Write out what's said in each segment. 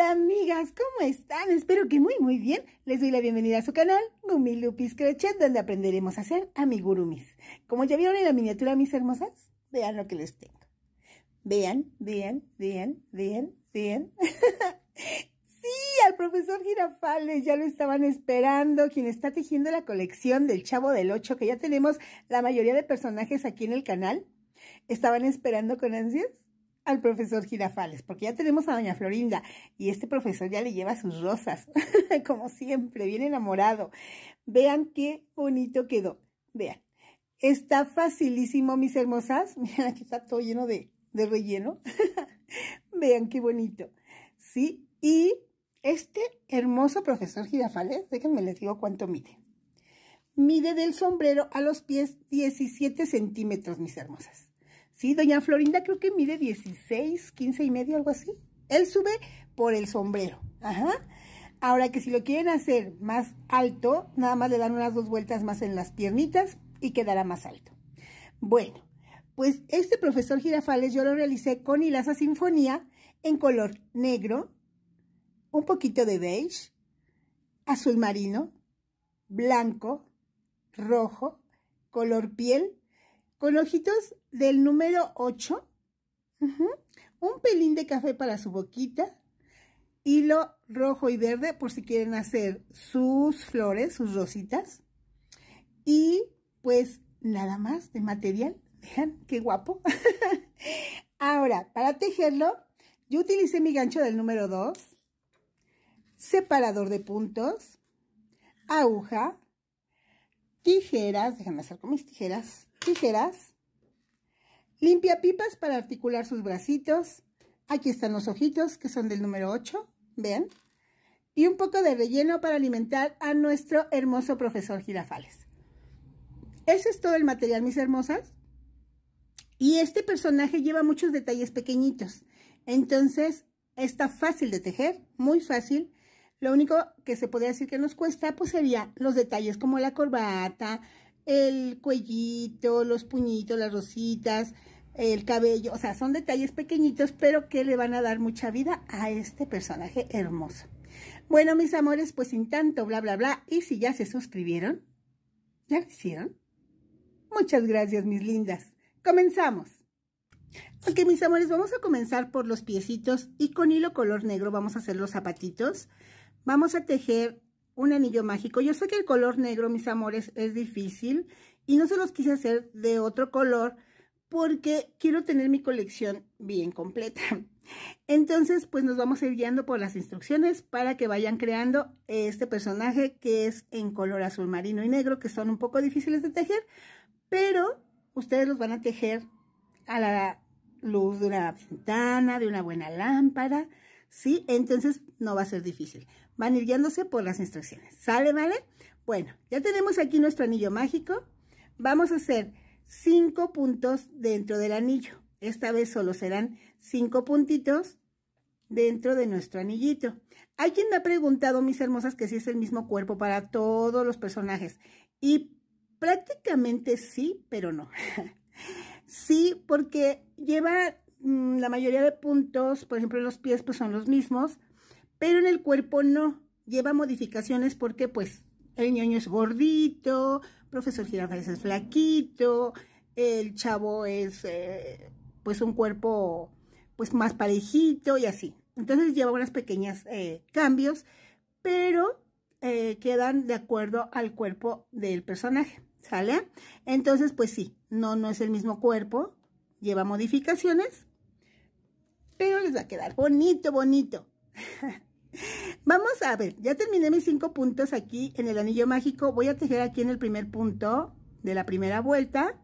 Hola amigas, ¿cómo están? Espero que muy muy bien. Les doy la bienvenida a su canal Gumi Lupis Crochet, donde aprenderemos a hacer amigurumis. Como ya vieron en la miniatura, mis hermosas, vean lo que les tengo. Vean, vean, vean, vean, vean. sí, al profesor Girafales, ya lo estaban esperando, quien está tejiendo la colección del Chavo del Ocho, que ya tenemos la mayoría de personajes aquí en el canal. ¿Estaban esperando con ansias? al profesor Girafales, porque ya tenemos a doña Florinda y este profesor ya le lleva sus rosas, como siempre, bien enamorado. Vean qué bonito quedó, vean. Está facilísimo, mis hermosas. Miren, aquí está todo lleno de, relleno. vean qué bonito. Sí, y este hermoso profesor Girafales, déjenme les digo cuánto mide. Mide del sombrero a los pies 17 centímetros, mis hermosas. Sí, doña Florinda creo que mide 16, 15 y medio, algo así. Él sube por el sombrero. Ajá. Ahora que si lo quieren hacer más alto, nada más le dan unas dos vueltas más en las piernitas y quedará más alto. Bueno, pues este profesor Girafales yo lo realicé con hilaza sinfonía en color negro, un poquito de beige, azul marino, blanco, rojo, color piel, con ojitos del número 8, un pelín de café para su boquita, hilo rojo y verde por si quieren hacer sus flores, sus rositas. Y pues nada más de material. Vean, qué guapo. Ahora, para tejerlo, yo utilicé mi gancho del número 2, separador de puntos, aguja, tijeras, déjame hacer con mis tijeras, tijeras, Limpia pipas para articular sus bracitos. Aquí están los ojitos, que son del número 8, vean. Y un poco de relleno para alimentar a nuestro hermoso profesor Girafales. Ese es todo el material, mis hermosas. Y este personaje lleva muchos detalles pequeñitos. Entonces, está fácil de tejer, muy fácil. Lo único que se podría decir que nos cuesta, pues sería los detalles como la corbata, el cuellito, los puñitos, las rositas, el cabello, o sea, son detalles pequeñitos, pero que le van a dar mucha vida a este personaje hermoso. Bueno, mis amores, pues sin tanto bla, bla, bla, y si ya se suscribieron, ¿ya lo hicieron? Muchas gracias, mis lindas. Comenzamos. Ok, mis amores, vamos a comenzar por los piecitos y con hilo color negro vamos a hacer los zapatitos. Vamos a tejer un anillo mágico. Yo sé que el color negro, mis amores, es difícil y no se los quise hacer de otro color, porque quiero tener mi colección bien completa. Entonces, pues nos vamos a ir guiando por las instrucciones para que vayan creando este personaje que es en color azul marino y negro, que son un poco difíciles de tejer, pero ustedes los van a tejer a la luz de una ventana, de una buena lámpara, ¿sí? Entonces no va a ser difícil. Van ir guiándose por las instrucciones. ¿Sale, vale? Bueno, ya tenemos aquí nuestro anillo mágico. Vamos a hacer cinco puntos dentro del anillo. Esta vez solo serán cinco puntitos dentro de nuestro anillito. quien me ha preguntado, mis hermosas, que si es el mismo cuerpo para todos los personajes. Y prácticamente sí, pero no. sí, porque lleva mm, la mayoría de puntos, por ejemplo, los pies pues son los mismos, pero en el cuerpo no. Lleva modificaciones porque pues el ñoño es gordito, profesor Girafales es flaquito, el chavo es eh, pues un cuerpo pues más parejito y así. Entonces lleva unas pequeñas eh, cambios, pero eh, quedan de acuerdo al cuerpo del personaje, ¿sale? Entonces, pues sí, no, no es el mismo cuerpo, lleva modificaciones, pero les va a quedar bonito, bonito. Vamos a ver, ya terminé mis cinco puntos aquí en el anillo mágico. Voy a tejer aquí en el primer punto de la primera vuelta.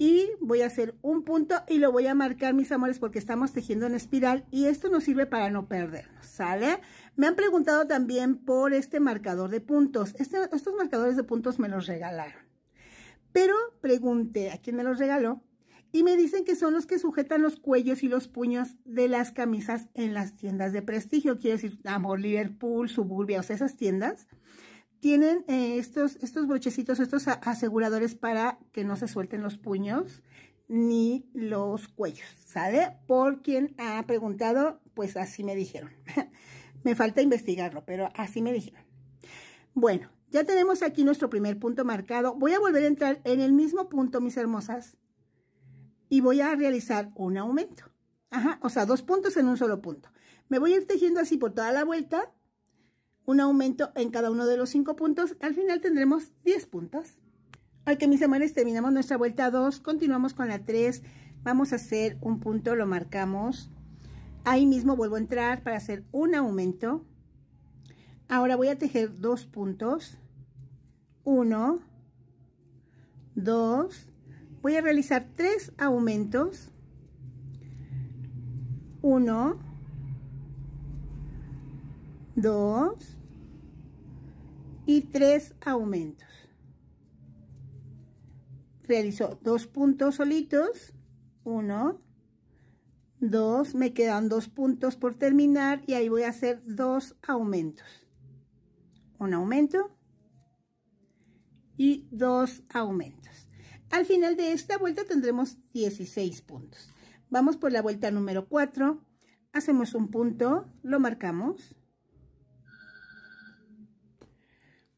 Y voy a hacer un punto y lo voy a marcar, mis amores, porque estamos tejiendo en espiral. Y esto nos sirve para no perdernos, ¿sale? Me han preguntado también por este marcador de puntos. Este, estos marcadores de puntos me los regalaron. Pero pregunté a quién me los regaló y me dicen que son los que sujetan los cuellos y los puños de las camisas en las tiendas de prestigio, quiero decir, Amor, Liverpool, Suburbia, o sea, esas tiendas, tienen eh, estos, estos brochecitos, estos aseguradores para que no se suelten los puños ni los cuellos, ¿sabe? Por quien ha preguntado, pues así me dijeron. me falta investigarlo, pero así me dijeron. Bueno, ya tenemos aquí nuestro primer punto marcado. Voy a volver a entrar en el mismo punto, mis hermosas, y voy a realizar un aumento. Ajá, o sea, dos puntos en un solo punto. Me voy a ir tejiendo así por toda la vuelta, un aumento en cada uno de los cinco puntos. Al final tendremos 10 puntos. Al que mis amores terminamos nuestra vuelta 2, continuamos con la 3. Vamos a hacer un punto, lo marcamos. Ahí mismo vuelvo a entrar para hacer un aumento. Ahora voy a tejer dos puntos. Uno, dos, voy a realizar tres aumentos. Uno, dos y tres aumentos. Realizo dos puntos solitos. Uno, dos, me quedan dos puntos por terminar y ahí voy a hacer dos aumentos. Un aumento y dos aumentos. Al final de esta vuelta tendremos 16 puntos. Vamos por la vuelta número 4. Hacemos un punto, lo marcamos.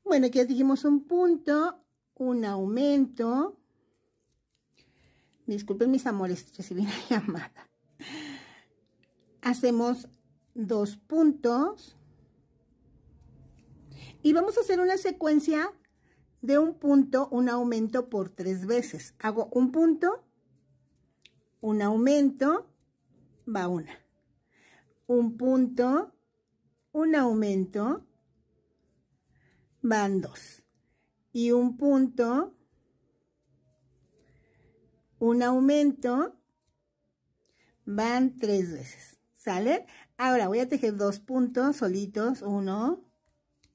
Bueno, aquí ya dijimos un punto, un aumento. Disculpen mis amores, recibí una llamada. Hacemos dos puntos. Y vamos a hacer una secuencia de un punto un aumento por tres veces. Hago un punto, un aumento, va una. Un punto, un aumento, van dos. Y un punto, un aumento, van tres veces. ¿Sale? Ahora voy a tejer dos puntos solitos. Uno,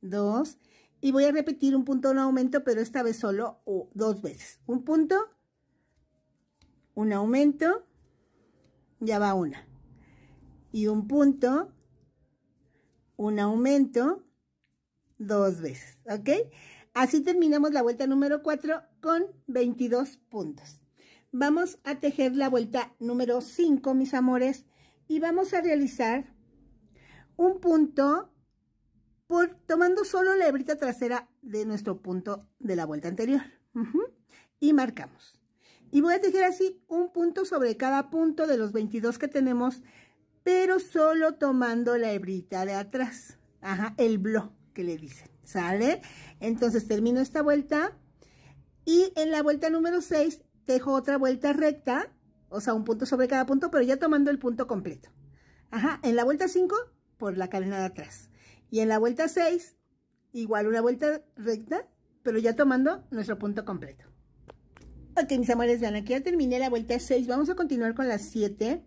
dos y voy a repetir un punto, un aumento, pero esta vez solo dos veces. Un punto, un aumento, ya va una. Y un punto, un aumento, dos veces, ¿ok? Así terminamos la vuelta número 4 con 22 puntos. Vamos a tejer la vuelta número 5, mis amores, y vamos a realizar un punto, por, tomando solo la hebrita trasera de nuestro punto de la vuelta anterior. Y marcamos. Y voy a tejer así un punto sobre cada punto de los 22 que tenemos, pero solo tomando la hebrita de atrás. Ajá, el blo que le dicen, ¿sale? Entonces termino esta vuelta y en la vuelta número 6 tejo otra vuelta recta, o sea, un punto sobre cada punto, pero ya tomando el punto completo. Ajá, en la vuelta 5 por la cadena de atrás. Y en la vuelta 6, igual una vuelta recta, pero ya tomando nuestro punto completo. Ok, mis amores, vean, aquí ya terminé la vuelta 6. Vamos a continuar con la 7.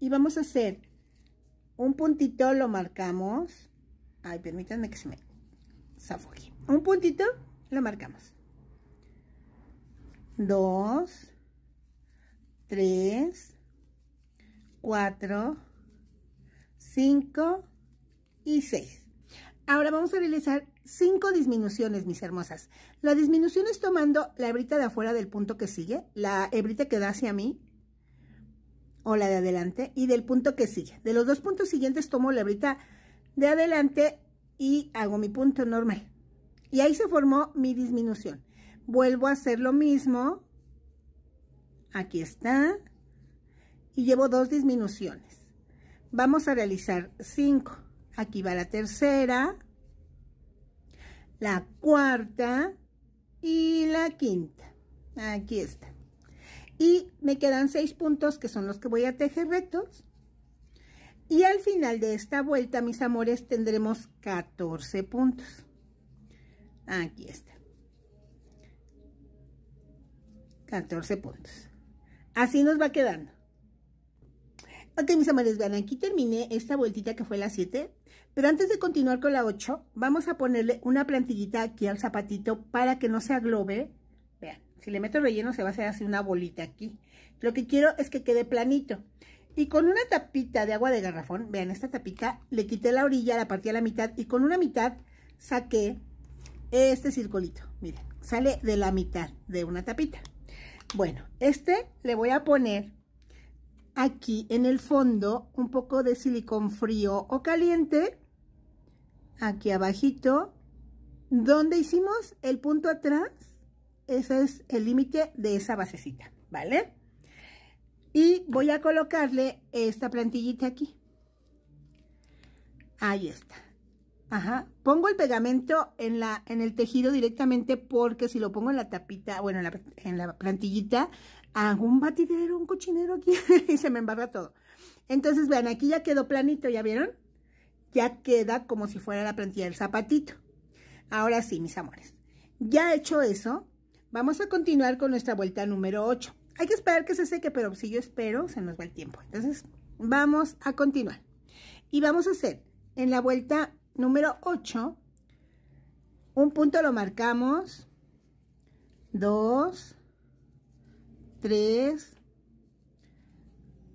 Y vamos a hacer un puntito, lo marcamos. Ay, permítanme que se me zafoque. Un puntito, lo marcamos. 2, 3, 4, 5 y 6. Ahora vamos a realizar cinco disminuciones, mis hermosas. La disminución es tomando la hebrita de afuera del punto que sigue, la hebrita que da hacia mí, o la de adelante, y del punto que sigue. De los dos puntos siguientes tomo la hebrita de adelante y hago mi punto normal. Y ahí se formó mi disminución. Vuelvo a hacer lo mismo. Aquí está. Y llevo dos disminuciones. Vamos a realizar cinco. Aquí va la tercera, la cuarta y la quinta. Aquí está. Y me quedan seis puntos que son los que voy a tejer rectos. Y al final de esta vuelta, mis amores, tendremos 14 puntos. Aquí está. 14 puntos. Así nos va quedando. Ok, mis amores, vean, aquí terminé esta vueltita que fue la 7. Pero antes de continuar con la 8, vamos a ponerle una plantillita aquí al zapatito para que no se aglobe. Vean, si le meto relleno se va a hacer así una bolita aquí. Lo que quiero es que quede planito. Y con una tapita de agua de garrafón, vean, esta tapita, le quité la orilla, la partí a la mitad y con una mitad saqué este circulito. Miren, sale de la mitad de una tapita. Bueno, este le voy a poner aquí en el fondo un poco de silicón frío o caliente aquí abajito, donde hicimos el punto atrás, ese es el límite de esa basecita, ¿vale? Y voy a colocarle esta plantillita aquí. Ahí está. Ajá. Pongo el pegamento en, la, en el tejido directamente porque si lo pongo en la tapita, bueno, en la, en la plantillita, hago un batidero, un cochinero aquí y se me embarra todo. Entonces, vean, aquí ya quedó planito, ¿ya vieron? ya queda como si fuera la plantilla del zapatito. Ahora sí, mis amores, ya hecho eso, vamos a continuar con nuestra vuelta número 8. Hay que esperar que se seque, pero si yo espero, se nos va el tiempo. Entonces, vamos a continuar. Y vamos a hacer en la vuelta número 8, un punto lo marcamos, Dos. Tres.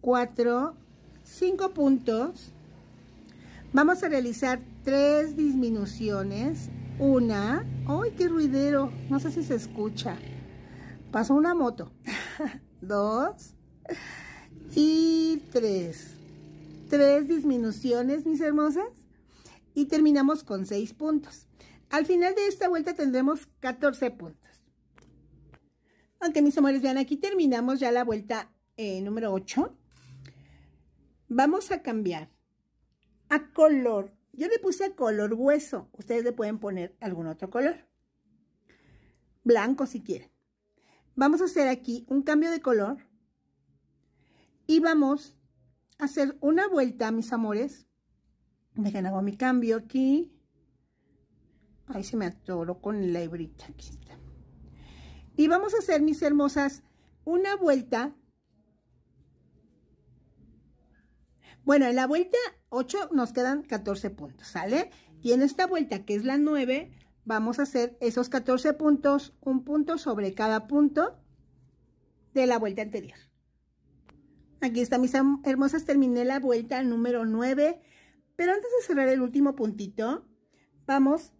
Cuatro. Cinco puntos, Vamos a realizar tres disminuciones. Una, ¡ay, qué ruidero! No sé si se escucha. Pasó una moto. Dos y tres. Tres disminuciones, mis hermosas. Y terminamos con seis puntos. Al final de esta vuelta tendremos 14 puntos. Aunque mis amores, vean, aquí terminamos ya la vuelta eh, número 8. Vamos a cambiar color. Yo le puse a color hueso. Ustedes le pueden poner algún otro color. Blanco si quieren. Vamos a hacer aquí un cambio de color. Y vamos a hacer una vuelta, mis amores. Dejen, hago mi cambio aquí. Ahí se me atoró con la hebrita. Y vamos a hacer, mis hermosas, una vuelta Bueno, en la vuelta 8 nos quedan 14 puntos, ¿sale? Y en esta vuelta, que es la 9, vamos a hacer esos 14 puntos, un punto sobre cada punto de la vuelta anterior. Aquí está, mis hermosas, terminé la vuelta número 9. Pero antes de cerrar el último puntito, vamos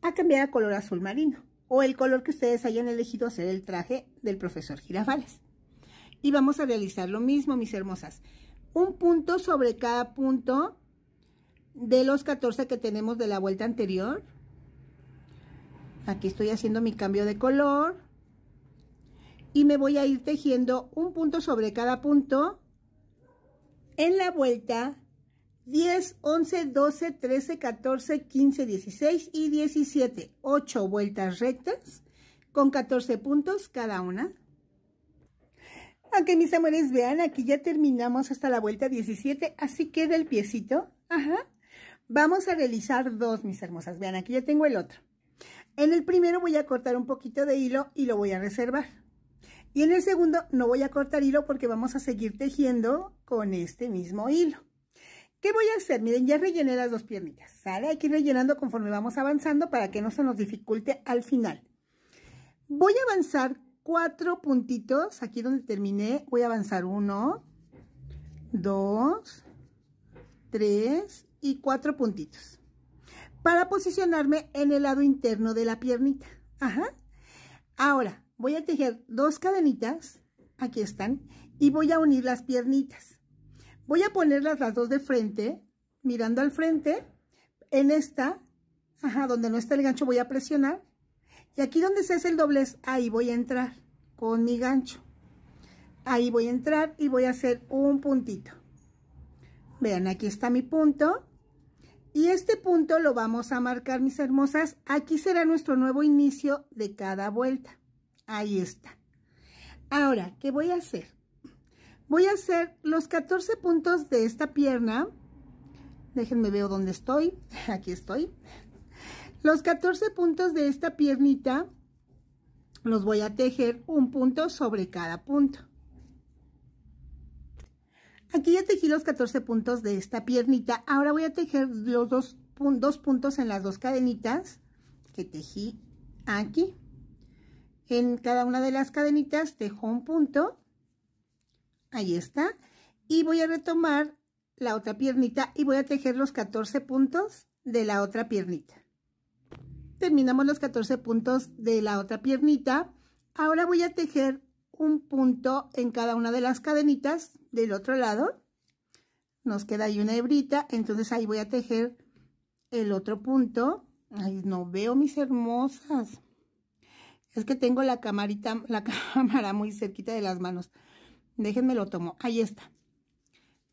a cambiar a color azul marino o el color que ustedes hayan elegido hacer el traje del profesor Girafales. Y vamos a realizar lo mismo, mis hermosas un punto sobre cada punto de los 14 que tenemos de la vuelta anterior. Aquí estoy haciendo mi cambio de color. Y me voy a ir tejiendo un punto sobre cada punto en la vuelta 10, 11, 12, 13, 14, 15, 16 y 17. 8 vueltas rectas con 14 puntos cada una. Aunque, mis amores, vean, aquí ya terminamos hasta la vuelta 17, así queda el piecito. Ajá. Vamos a realizar dos, mis hermosas. Vean, aquí ya tengo el otro. En el primero voy a cortar un poquito de hilo y lo voy a reservar. Y en el segundo no voy a cortar hilo porque vamos a seguir tejiendo con este mismo hilo. ¿Qué voy a hacer? Miren, ya rellené las dos piernitas, ¿sale? Hay que ir rellenando conforme vamos avanzando para que no se nos dificulte al final. Voy a avanzar cuatro puntitos, aquí donde terminé, voy a avanzar uno, dos, tres y cuatro puntitos. Para posicionarme en el lado interno de la piernita. Ajá. Ahora, voy a tejer dos cadenitas, aquí están, y voy a unir las piernitas. Voy a ponerlas las dos de frente, mirando al frente, en esta, ajá, donde no está el gancho voy a presionar, y aquí donde se hace el doblez, ahí voy a entrar con mi gancho. Ahí voy a entrar y voy a hacer un puntito. Vean, aquí está mi punto. Y este punto lo vamos a marcar, mis hermosas. Aquí será nuestro nuevo inicio de cada vuelta. Ahí está. Ahora, ¿qué voy a hacer? Voy a hacer los 14 puntos de esta pierna. Déjenme veo dónde estoy. Aquí estoy. Los 14 puntos de esta piernita los voy a tejer un punto sobre cada punto. Aquí ya tejí los 14 puntos de esta piernita. Ahora voy a tejer los dos, dos puntos en las dos cadenitas que tejí aquí. En cada una de las cadenitas tejo un punto. Ahí está. Y voy a retomar la otra piernita y voy a tejer los 14 puntos de la otra piernita terminamos los 14 puntos de la otra piernita. Ahora voy a tejer un punto en cada una de las cadenitas del otro lado. Nos queda ahí una hebrita, entonces ahí voy a tejer el otro punto. Ay, no veo mis hermosas. Es que tengo la camarita, la cámara muy cerquita de las manos. Déjenme lo tomo. Ahí está.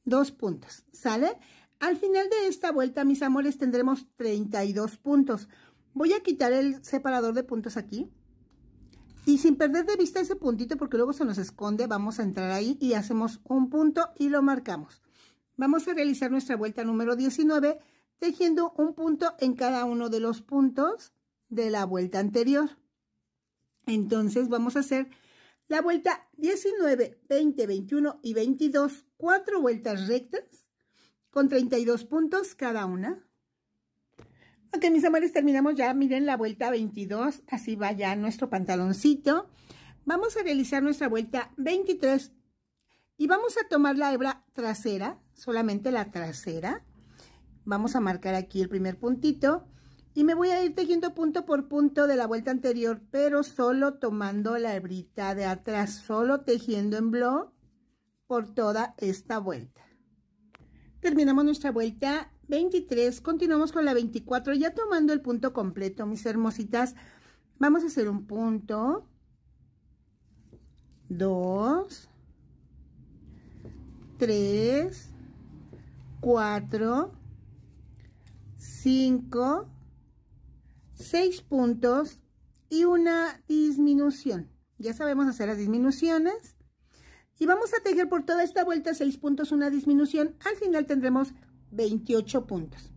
Dos puntos, ¿sale? Al final de esta vuelta, mis amores, tendremos 32 puntos. Voy a quitar el separador de puntos aquí. Y sin perder de vista ese puntito, porque luego se nos esconde, vamos a entrar ahí y hacemos un punto y lo marcamos. Vamos a realizar nuestra vuelta número 19, tejiendo un punto en cada uno de los puntos de la vuelta anterior. Entonces vamos a hacer la vuelta 19, 20, 21 y 22, cuatro vueltas rectas con 32 puntos cada una. Ok, mis amores, terminamos ya. Miren la vuelta 22. Así va ya nuestro pantaloncito. Vamos a realizar nuestra vuelta 23 y vamos a tomar la hebra trasera, solamente la trasera. Vamos a marcar aquí el primer puntito y me voy a ir tejiendo punto por punto de la vuelta anterior, pero solo tomando la hebrita de atrás, solo tejiendo en blog por toda esta vuelta. Terminamos nuestra vuelta 23, continuamos con la 24, ya tomando el punto completo, mis hermositas. Vamos a hacer un punto, dos, tres, cuatro, cinco, seis puntos y una disminución. Ya sabemos hacer las disminuciones. Y vamos a tejer por toda esta vuelta seis puntos, una disminución. Al final tendremos 28 puntos.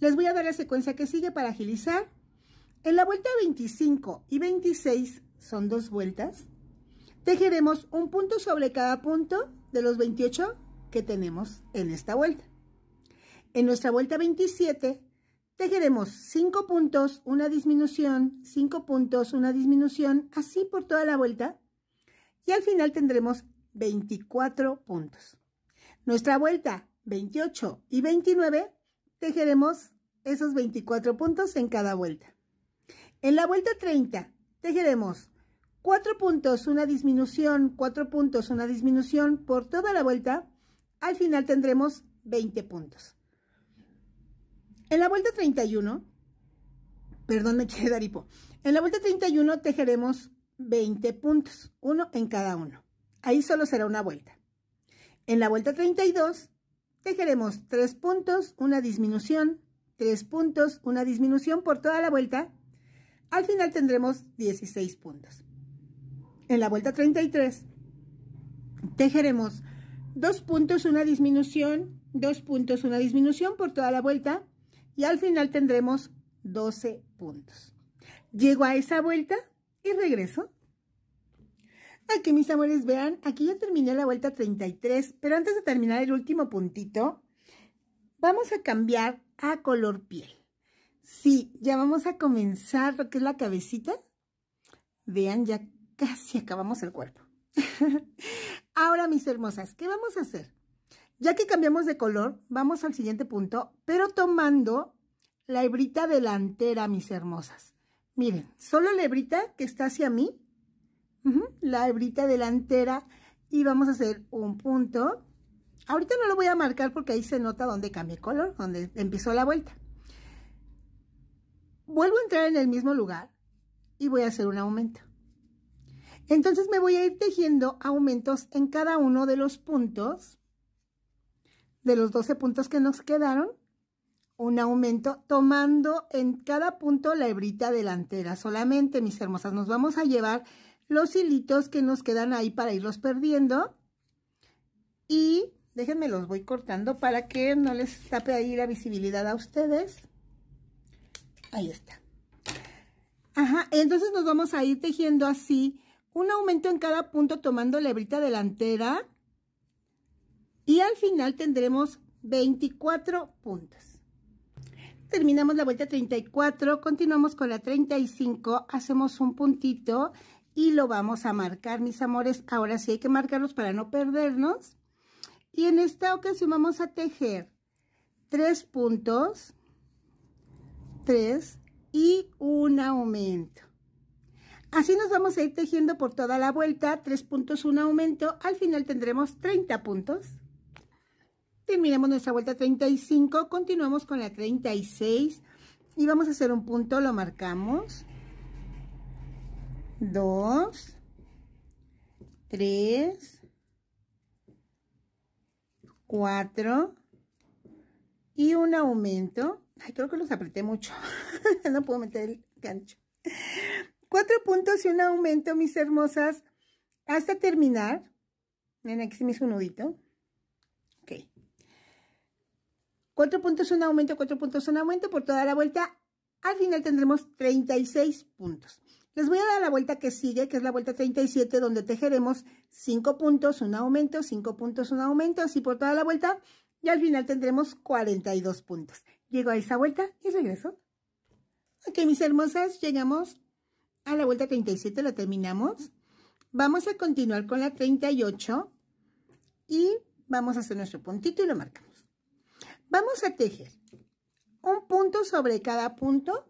Les voy a dar la secuencia que sigue para agilizar. En la vuelta 25 y 26, son dos vueltas, tejeremos un punto sobre cada punto de los 28 que tenemos en esta vuelta. En nuestra vuelta 27, tejeremos 5 puntos, una disminución, 5 puntos, una disminución, así por toda la vuelta. Y al final tendremos 24 puntos. Nuestra vuelta 28 y 29, tejeremos esos 24 puntos en cada vuelta. En la vuelta 30, tejeremos 4 puntos, una disminución, 4 puntos, una disminución por toda la vuelta. Al final tendremos 20 puntos. En la vuelta 31, perdón, me quedé dar En la vuelta 31 tejeremos 20 puntos, uno en cada uno. Ahí solo será una vuelta. En la vuelta 32 tejeremos tres puntos, una disminución, tres puntos, una disminución por toda la vuelta. Al final tendremos 16 puntos. En la vuelta 33 tejeremos dos puntos, una disminución, dos puntos, una disminución por toda la vuelta y al final tendremos 12 puntos. Llego a esa vuelta y regreso que mis amores, vean, aquí ya terminé la vuelta 33, pero antes de terminar el último puntito, vamos a cambiar a color piel. Sí, ya vamos a comenzar lo que es la cabecita. Vean, ya casi acabamos el cuerpo. Ahora, mis hermosas, ¿qué vamos a hacer? Ya que cambiamos de color, vamos al siguiente punto, pero tomando la hebrita delantera, mis hermosas. Miren, solo la hebrita que está hacia mí, la hebrita delantera y vamos a hacer un punto. Ahorita no lo voy a marcar porque ahí se nota donde cambié color, donde empezó la vuelta. Vuelvo a entrar en el mismo lugar y voy a hacer un aumento. Entonces me voy a ir tejiendo aumentos en cada uno de los puntos, de los 12 puntos que nos quedaron, un aumento tomando en cada punto la hebrita delantera solamente, mis hermosas. Nos vamos a llevar los hilitos que nos quedan ahí para irlos perdiendo. Y déjenme los voy cortando para que no les tape ahí la visibilidad a ustedes. Ahí está. Ajá, entonces nos vamos a ir tejiendo así un aumento en cada punto tomando la hebrita delantera y al final tendremos 24 puntos. Terminamos la vuelta 34, continuamos con la 35, hacemos un puntito y lo vamos a marcar, mis amores. Ahora sí hay que marcarlos para no perdernos. Y en esta ocasión vamos a tejer tres puntos, tres y un aumento. Así nos vamos a ir tejiendo por toda la vuelta, tres puntos, un aumento. Al final tendremos 30 puntos. Terminamos nuestra vuelta 35, continuamos con la 36 y vamos a hacer un punto, lo marcamos 2, 3, 4 y un aumento. Ay, creo que los apreté mucho. no puedo meter el gancho. Cuatro puntos y un aumento, mis hermosas, hasta terminar. Miren, aquí se me hizo un nudito. Ok. Cuatro puntos, un aumento, cuatro puntos, un aumento por toda la vuelta. Al final tendremos 36 puntos. Les voy a dar la vuelta que sigue, que es la vuelta 37, donde tejeremos 5 puntos, un aumento, 5 puntos, un aumento, así por toda la vuelta, y al final tendremos 42 puntos. Llego a esa vuelta y regreso. Ok, mis hermosas, llegamos a la vuelta 37, la terminamos. Vamos a continuar con la 38 y vamos a hacer nuestro puntito y lo marcamos. Vamos a tejer un punto sobre cada punto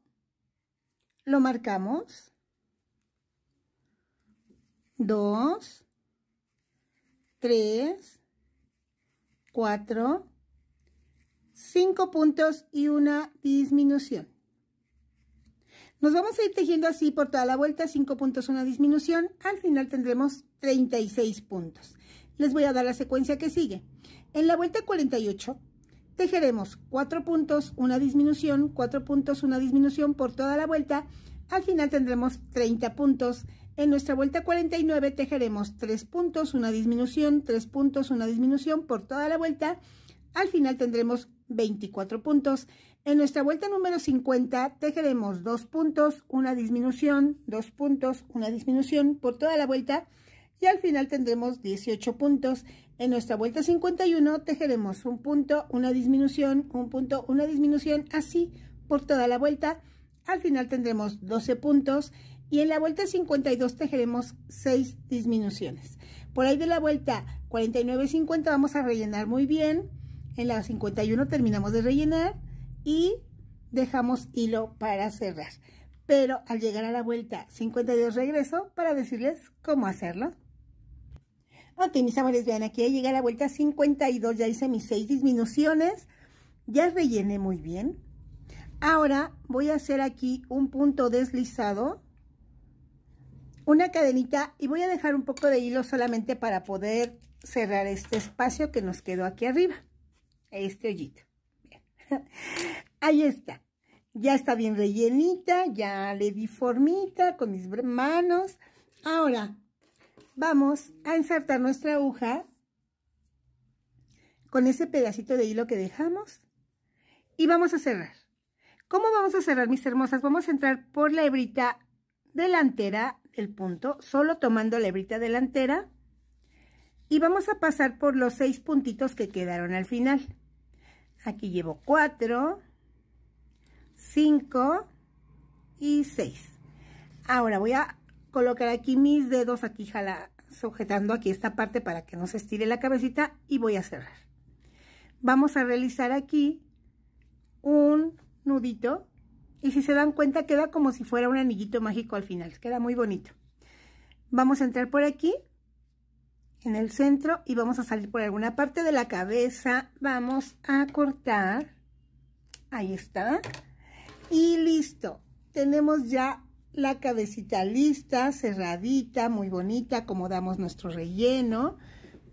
lo marcamos. 2, 3, 4, 5 puntos y una disminución. Nos vamos a ir tejiendo así por toda la vuelta, 5 puntos, una disminución. Al final tendremos 36 puntos. Les voy a dar la secuencia que sigue. En la vuelta 48 tejeremos 4 puntos, una disminución, 4 puntos, una disminución por toda la vuelta. Al final tendremos 30 puntos. En nuestra vuelta 49 tejeremos 3 puntos, una disminución, tres puntos, una disminución por toda la vuelta. Al final tendremos 24 puntos. En nuestra vuelta número 50 tejeremos 2 puntos, una disminución, dos puntos, una disminución por toda la vuelta. Y al final tendremos 18 puntos. En nuestra vuelta 51 tejeremos un punto, una disminución, un punto, una disminución, así por toda la vuelta. Al final tendremos 12 puntos y en la vuelta 52 tejeremos 6 disminuciones. Por ahí de la vuelta 49-50 vamos a rellenar muy bien. En la 51 terminamos de rellenar y dejamos hilo para cerrar. Pero al llegar a la vuelta 52 regreso para decirles cómo hacerlo. Ok, mis amores, vean, aquí ya llegué a la vuelta 52, ya hice mis seis disminuciones, ya rellené muy bien. Ahora voy a hacer aquí un punto deslizado, una cadenita y voy a dejar un poco de hilo solamente para poder cerrar este espacio que nos quedó aquí arriba, este hoyito. Ahí está, ya está bien rellenita, ya le di formita con mis manos. Ahora, vamos a insertar nuestra aguja con ese pedacito de hilo que dejamos y vamos a cerrar. ¿Cómo vamos a cerrar, mis hermosas? Vamos a entrar por la hebrita delantera del punto, solo tomando la hebrita delantera y vamos a pasar por los seis puntitos que quedaron al final. Aquí llevo cuatro, cinco y seis. Ahora voy a colocar aquí mis dedos, aquí jala, sujetando aquí esta parte para que no se estire la cabecita y voy a cerrar. Vamos a realizar aquí un nudito y si se dan cuenta queda como si fuera un anillito mágico al final, queda muy bonito. Vamos a entrar por aquí, en el centro y vamos a salir por alguna parte de la cabeza. Vamos a cortar, ahí está, y listo. Tenemos ya la cabecita lista, cerradita, muy bonita, damos nuestro relleno,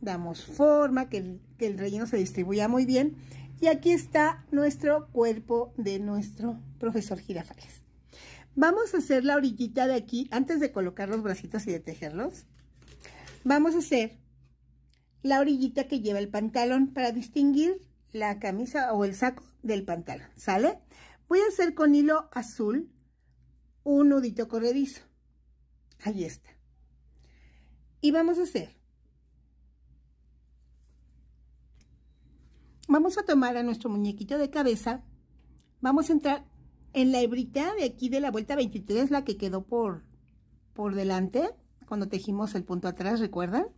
damos forma, que el, que el relleno se distribuya muy bien. Y aquí está nuestro cuerpo de nuestro profesor Girafales. Vamos a hacer la orillita de aquí, antes de colocar los bracitos y de tejerlos, vamos a hacer la orillita que lleva el pantalón para distinguir la camisa o el saco del pantalón, ¿sale? Voy a hacer con hilo azul un nudito corredizo. Ahí está. Y vamos a hacer. Vamos a tomar a nuestro muñequito de cabeza. Vamos a entrar en la hebrita de aquí de la vuelta 23, la que quedó por, por delante, cuando tejimos el punto atrás, ¿recuerdan?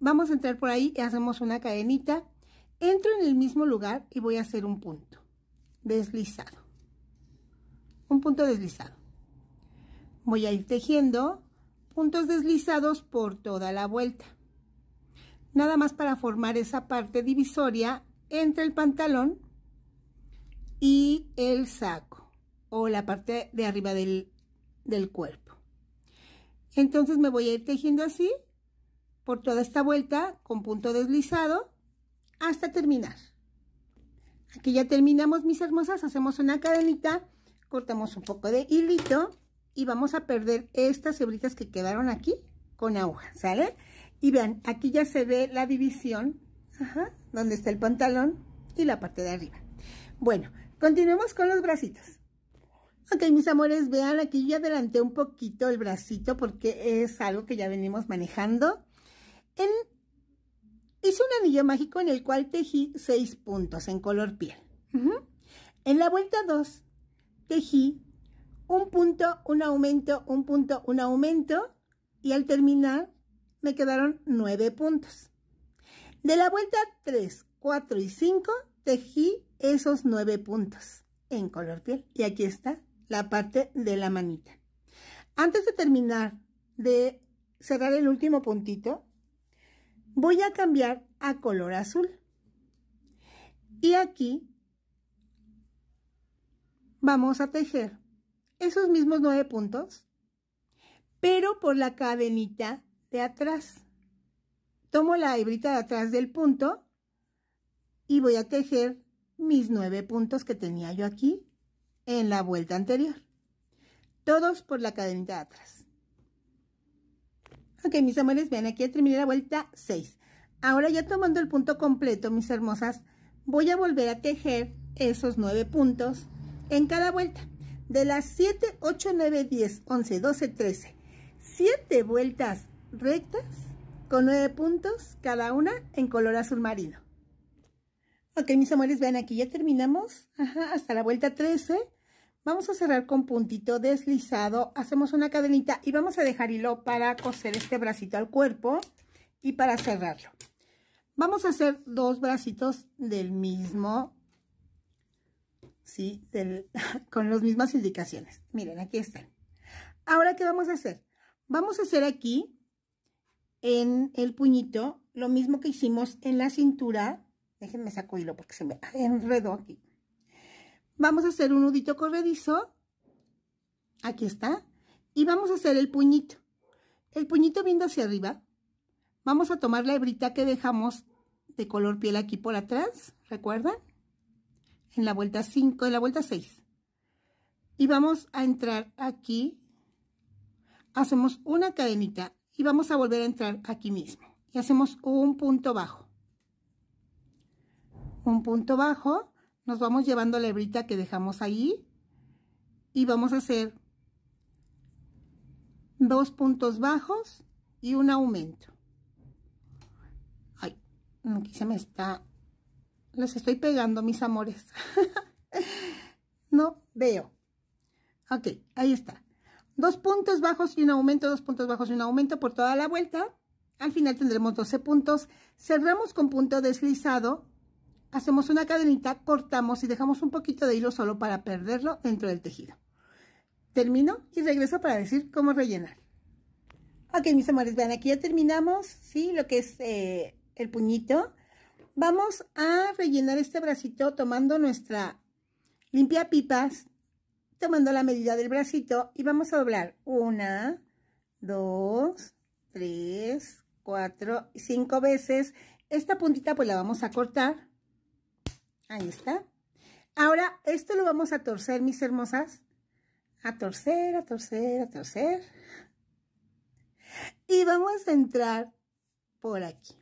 Vamos a entrar por ahí y hacemos una cadenita. Entro en el mismo lugar y voy a hacer un punto deslizado. Un punto deslizado. Voy a ir tejiendo puntos deslizados por toda la vuelta. Nada más para formar esa parte divisoria entre el pantalón y el saco o la parte de arriba del, cuerpo. Entonces me voy a ir tejiendo así por toda esta vuelta con punto deslizado hasta terminar. Aquí ya terminamos mis hermosas, hacemos una cadenita, cortamos un poco de hilito y vamos a perder estas hebritas que quedaron aquí con aguja, ¿sale? Y vean, aquí ya se ve la división, ajá, donde está el pantalón y la parte de arriba. Bueno, continuemos con los bracitos. Ok, mis amores, vean, aquí yo adelanté un poquito el bracito porque es algo que ya venimos manejando. En, hice un anillo mágico en el cual tejí seis puntos en color piel. En la vuelta dos tejí un punto, un aumento, un punto, un aumento y al terminar me quedaron nueve puntos. De la vuelta 3, 4 y 5 tejí esos nueve puntos en color piel y aquí está la parte de la manita. Antes de terminar de cerrar el último puntito, voy a cambiar a color azul. Y aquí vamos a tejer esos mismos nueve puntos, pero por la cadenita de atrás. Tomo la hebrita de atrás del punto y voy a tejer mis nueve puntos que tenía yo aquí en la vuelta anterior. Todos por la cadenita de atrás. Ok, mis amores, vean, aquí ya terminé la vuelta 6. Ahora ya tomando el punto completo, mis hermosas, voy a volver a tejer esos nueve puntos en cada vuelta de las 7, 8, 9, 10, 11, 12, 13, 7 vueltas rectas con 9 puntos cada una en color azul marino. Ok, mis amores, vean aquí, ya terminamos Ajá, hasta la vuelta 13. Vamos a cerrar con puntito deslizado, hacemos una cadenita y vamos a dejar hilo para coser este bracito al cuerpo y para cerrarlo. Vamos a hacer dos bracitos del mismo ¿sí? con las mismas indicaciones. Miren, aquí están. Ahora, ¿qué vamos a hacer? Vamos a hacer aquí, en el puñito, lo mismo que hicimos en la cintura. Déjenme saco hilo porque se me enredó aquí. Vamos a hacer un nudito corredizo. Aquí está. Y vamos a hacer el puñito. El puñito viendo hacia arriba. Vamos a tomar la hebrita que dejamos de color piel aquí por atrás. ¿Recuerdan? en la vuelta 5, en la vuelta 6. Y vamos a entrar aquí, hacemos una cadenita y vamos a volver a entrar aquí mismo. Y hacemos un punto bajo. Un punto bajo, nos vamos llevando la hebrita que dejamos ahí y vamos a hacer dos puntos bajos y un aumento. Ay, aquí se me está les estoy pegando, mis amores. no veo. Ok, ahí está. Dos puntos bajos y un aumento, dos puntos bajos y un aumento por toda la vuelta. Al final tendremos 12 puntos. Cerramos con punto deslizado. Hacemos una cadenita, cortamos y dejamos un poquito de hilo solo para perderlo dentro del tejido. Termino y regreso para decir cómo rellenar. Ok, mis amores, vean, aquí ya terminamos, ¿sí? Lo que es eh, el puñito. Vamos a rellenar este bracito tomando nuestra limpia pipas, tomando la medida del bracito y vamos a doblar una, dos, tres, cuatro, cinco veces. Esta puntita pues la vamos a cortar. Ahí está. Ahora esto lo vamos a torcer, mis hermosas. A torcer, a torcer, a torcer. Y vamos a entrar por aquí.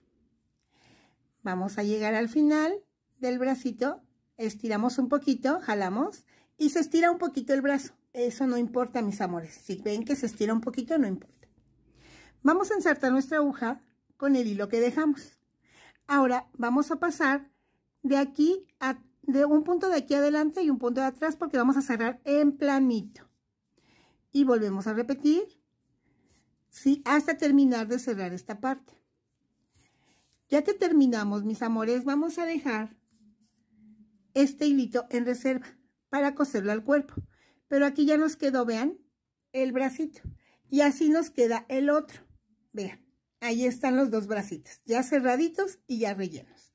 Vamos a llegar al final del bracito, estiramos un poquito, jalamos y se estira un poquito el brazo. Eso no importa, mis amores. Si ven que se estira un poquito, no importa. Vamos a insertar nuestra aguja con el hilo que dejamos. Ahora vamos a pasar de aquí a de un punto de aquí adelante y un punto de atrás porque vamos a cerrar en planito. Y volvemos a repetir, ¿sí? Hasta terminar de cerrar esta parte. Ya que terminamos, mis amores, vamos a dejar este hilito en reserva para coserlo al cuerpo. Pero aquí ya nos quedó, vean, el bracito. Y así nos queda el otro. Vean, ahí están los dos bracitos, ya cerraditos y ya rellenos.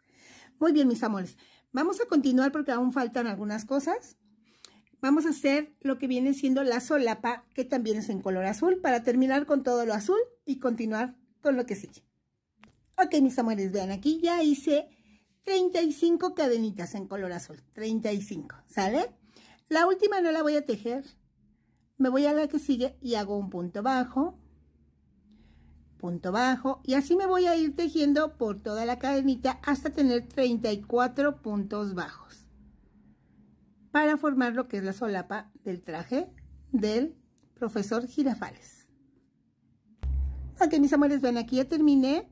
Muy bien, mis amores. Vamos a continuar porque aún faltan algunas cosas. Vamos a hacer lo que viene siendo la solapa, que también es en color azul, para terminar con todo lo azul y continuar con lo que sigue. Ok, mis amores, vean, aquí ya hice 35 cadenitas en color azul. 35, ¿sale? La última no la voy a tejer. Me voy a la que sigue y hago un punto bajo. Punto bajo. Y así me voy a ir tejiendo por toda la cadenita hasta tener 34 puntos bajos. Para formar lo que es la solapa del traje del profesor Girafales. Ok, mis amores, vean, aquí ya terminé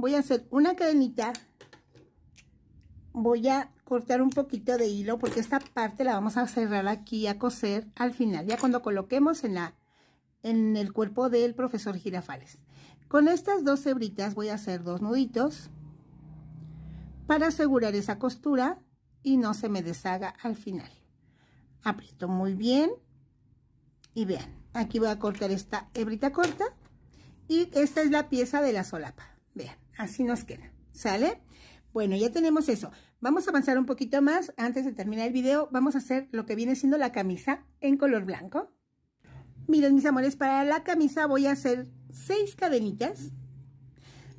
voy a hacer una cadenita voy a cortar un poquito de hilo porque esta parte la vamos a cerrar aquí a coser al final ya cuando coloquemos en la en el cuerpo del profesor girafales con estas dos hebritas voy a hacer dos nuditos para asegurar esa costura y no se me deshaga al final aprieto muy bien y vean aquí voy a cortar esta hebrita corta y esta es la pieza de la solapa vean Así nos queda, ¿sale? Bueno, ya tenemos eso. Vamos a avanzar un poquito más. Antes de terminar el video, vamos a hacer lo que viene siendo la camisa en color blanco. Miren, mis amores, para la camisa voy a hacer seis cadenitas.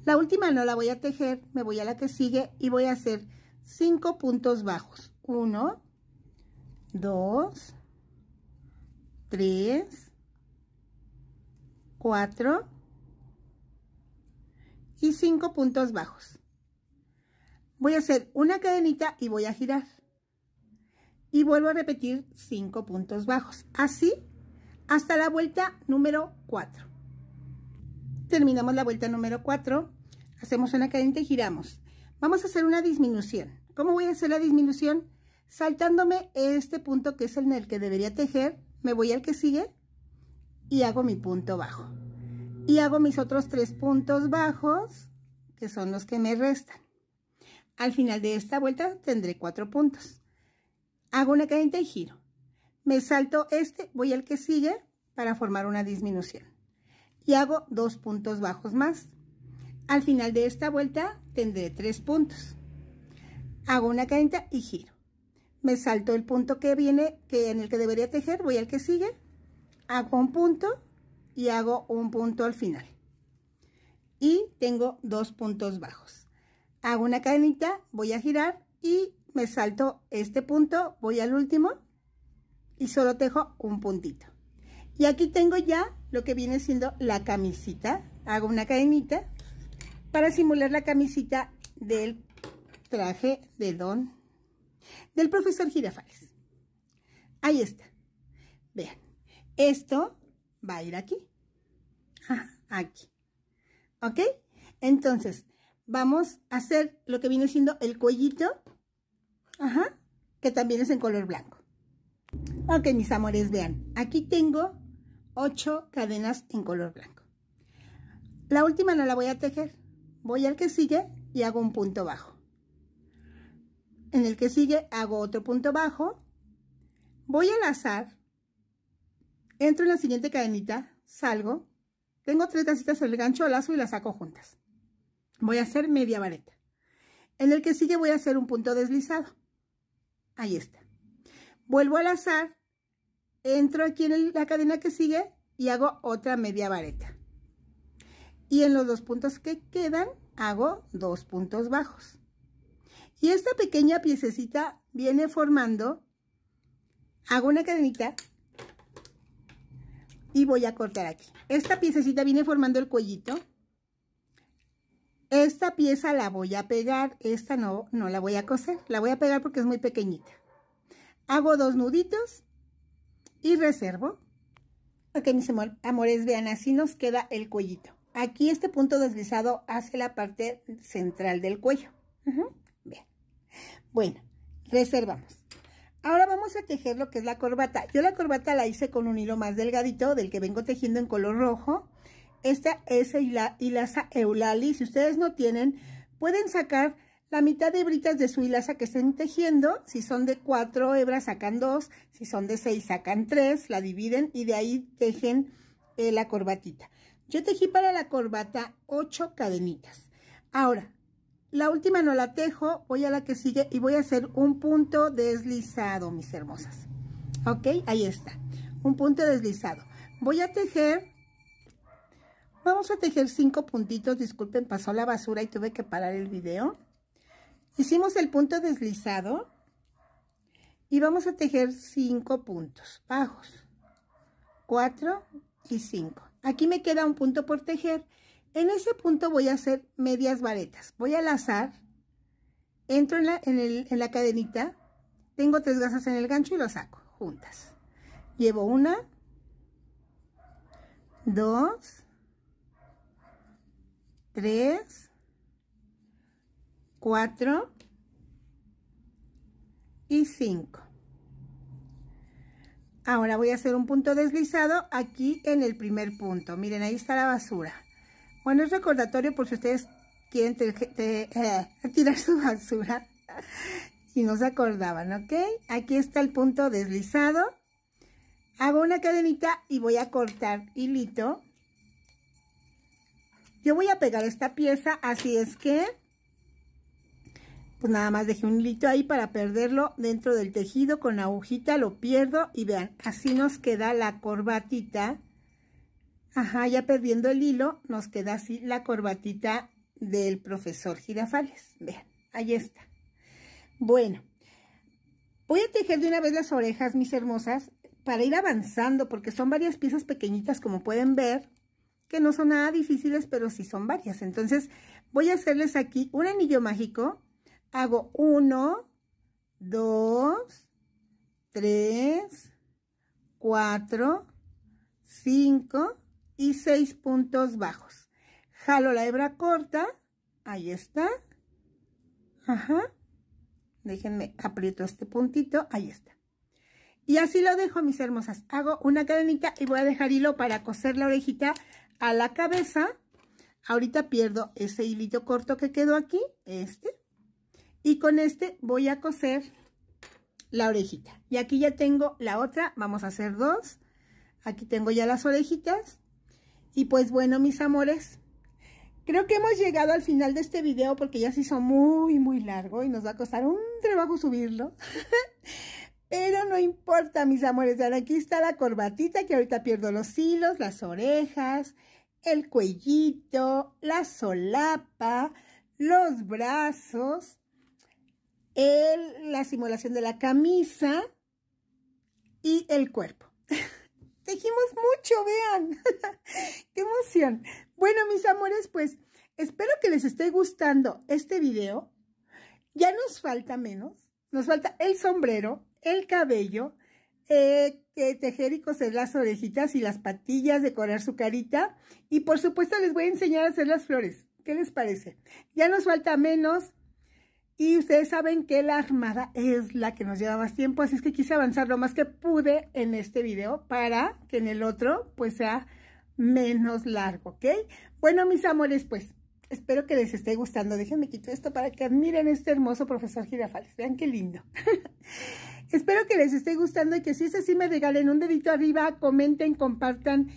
La última no la voy a tejer, me voy a la que sigue y voy a hacer cinco puntos bajos. Uno, dos, tres, cuatro, y cinco puntos bajos. Voy a hacer una cadenita y voy a girar. Y vuelvo a repetir cinco puntos bajos. Así hasta la vuelta número 4. Terminamos la vuelta número 4. Hacemos una cadenita y giramos. Vamos a hacer una disminución. ¿Cómo voy a hacer la disminución? Saltándome este punto que es el en el que debería tejer, me voy al que sigue y hago mi punto bajo y hago mis otros tres puntos bajos, que son los que me restan. Al final de esta vuelta tendré cuatro puntos. Hago una cadena y giro. Me salto este, voy al que sigue para formar una disminución. Y hago dos puntos bajos más. Al final de esta vuelta tendré tres puntos. Hago una cadena y giro. Me salto el punto que viene, que en el que debería tejer, voy al que sigue, hago un punto y hago un punto al final. Y tengo dos puntos bajos. Hago una cadenita, voy a girar y me salto este punto, voy al último y solo tejo un puntito. Y aquí tengo ya lo que viene siendo la camisita. Hago una cadenita para simular la camisita del traje de don del profesor Girafales. Ahí está. Vean, esto va a ir aquí. Aquí. ¿Ok? Entonces, vamos a hacer lo que viene siendo el cuellito. Ajá. Que también es en color blanco. Ok, mis amores, vean. Aquí tengo ocho cadenas en color blanco. La última no la voy a tejer. Voy al que sigue y hago un punto bajo. En el que sigue hago otro punto bajo. Voy al azar entro en la siguiente cadenita, salgo, tengo tres casitas, el gancho, lazo y las saco juntas. Voy a hacer media vareta. En el que sigue voy a hacer un punto deslizado. Ahí está. Vuelvo al azar, entro aquí en la cadena que sigue y hago otra media vareta. Y en los dos puntos que quedan, hago dos puntos bajos. Y esta pequeña piececita viene formando, hago una cadenita y voy a cortar aquí. Esta piececita viene formando el cuellito. Esta pieza la voy a pegar, esta no, no la voy a coser, la voy a pegar porque es muy pequeñita. Hago dos nuditos y reservo. Ok, mis amores, vean, así nos queda el cuellito. Aquí este punto deslizado hace la parte central del cuello. Bueno, reservamos. Ahora vamos a tejer lo que es la corbata. Yo la corbata la hice con un hilo más delgadito del que vengo tejiendo en color rojo. Esta es la hilaza Eulali. Si ustedes no tienen, pueden sacar la mitad de hebritas de su hilaza que estén tejiendo. Si son de cuatro hebras, sacan dos. Si son de seis, sacan tres. La dividen y de ahí tejen eh, la corbatita. Yo tejí para la corbata ocho cadenitas. Ahora, la última no la tejo, voy a la que sigue y voy a hacer un punto deslizado, mis hermosas. ¿Ok? Ahí está. Un punto deslizado. Voy a tejer Vamos a tejer cinco puntitos, disculpen, pasó la basura y tuve que parar el video. Hicimos el punto deslizado y vamos a tejer cinco puntos bajos, cuatro y cinco. Aquí me queda un punto por tejer en ese punto voy a hacer medias varetas. Voy a azar, entro en la, en, la cadenita, tengo tres gasas en el gancho y lo saco juntas. Llevo una, dos, tres, cuatro y cinco. Ahora voy a hacer un punto deslizado aquí en el primer punto. Miren, ahí está la basura. Bueno, es recordatorio por si ustedes quieren eh, tirar su basura y no se acordaban, ¿ok? Aquí está el punto deslizado. Hago una cadenita y voy a cortar hilito. Yo voy a pegar esta pieza, así es que pues nada más dejé un hilito ahí para perderlo dentro del tejido con la agujita, lo pierdo y vean, así nos queda la corbatita Ajá, ya perdiendo el hilo, nos queda así la corbatita del profesor Girafales. Vean, ahí está. Bueno, voy a tejer de una vez las orejas, mis hermosas, para ir avanzando, porque son varias piezas pequeñitas, como pueden ver, que no son nada difíciles, pero sí son varias. Entonces, voy a hacerles aquí un anillo mágico. Hago uno, dos, tres, cuatro, cinco, y seis puntos bajos. Jalo la hebra corta, ahí está. Ajá. Déjenme, aprieto este puntito, ahí está. Y así lo dejo, mis hermosas. Hago una cadenita y voy a dejar hilo para coser la orejita a la cabeza. Ahorita pierdo ese hilito corto que quedó aquí, este. Y con este voy a coser la orejita. Y aquí ya tengo la otra, vamos a hacer dos. Aquí tengo ya las orejitas. Y pues bueno, mis amores, creo que hemos llegado al final de este video porque ya se hizo muy, muy largo y nos va a costar un trabajo subirlo. Pero no importa, mis amores. Ahora aquí está la corbatita que ahorita pierdo los hilos, las orejas, el cuellito, la solapa, los brazos, la simulación de la camisa y el cuerpo. Tejimos mucho, vean. ¡Qué emoción! Bueno, mis amores, pues espero que les esté gustando este video. Ya nos falta menos. Nos falta el sombrero, el cabello, eh, tejer y coser las orejitas y las patillas, decorar su carita. Y por supuesto les voy a enseñar a hacer las flores. ¿Qué les parece? Ya nos falta menos y ustedes saben que la armada es la que nos lleva más tiempo, así es que quise avanzar lo más que pude en este video para que en el otro pues sea menos largo, ¿ok? Bueno, mis amores, pues espero que les esté gustando. Déjenme quitar esto para que admiren este hermoso profesor Girafales. Vean qué lindo. espero que les esté gustando y que si es así me regalen un dedito arriba, comenten, compartan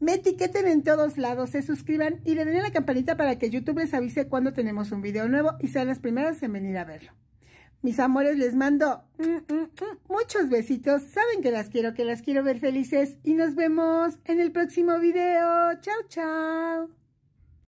me etiqueten en todos lados, se suscriban y le den a la campanita para que YouTube les avise cuando tenemos un video nuevo y sean las primeras en venir a verlo. Mis amores, les mando mm, mm, mm, muchos besitos. Saben que las quiero, que las quiero ver felices. Y nos vemos en el próximo video. Chao, chao.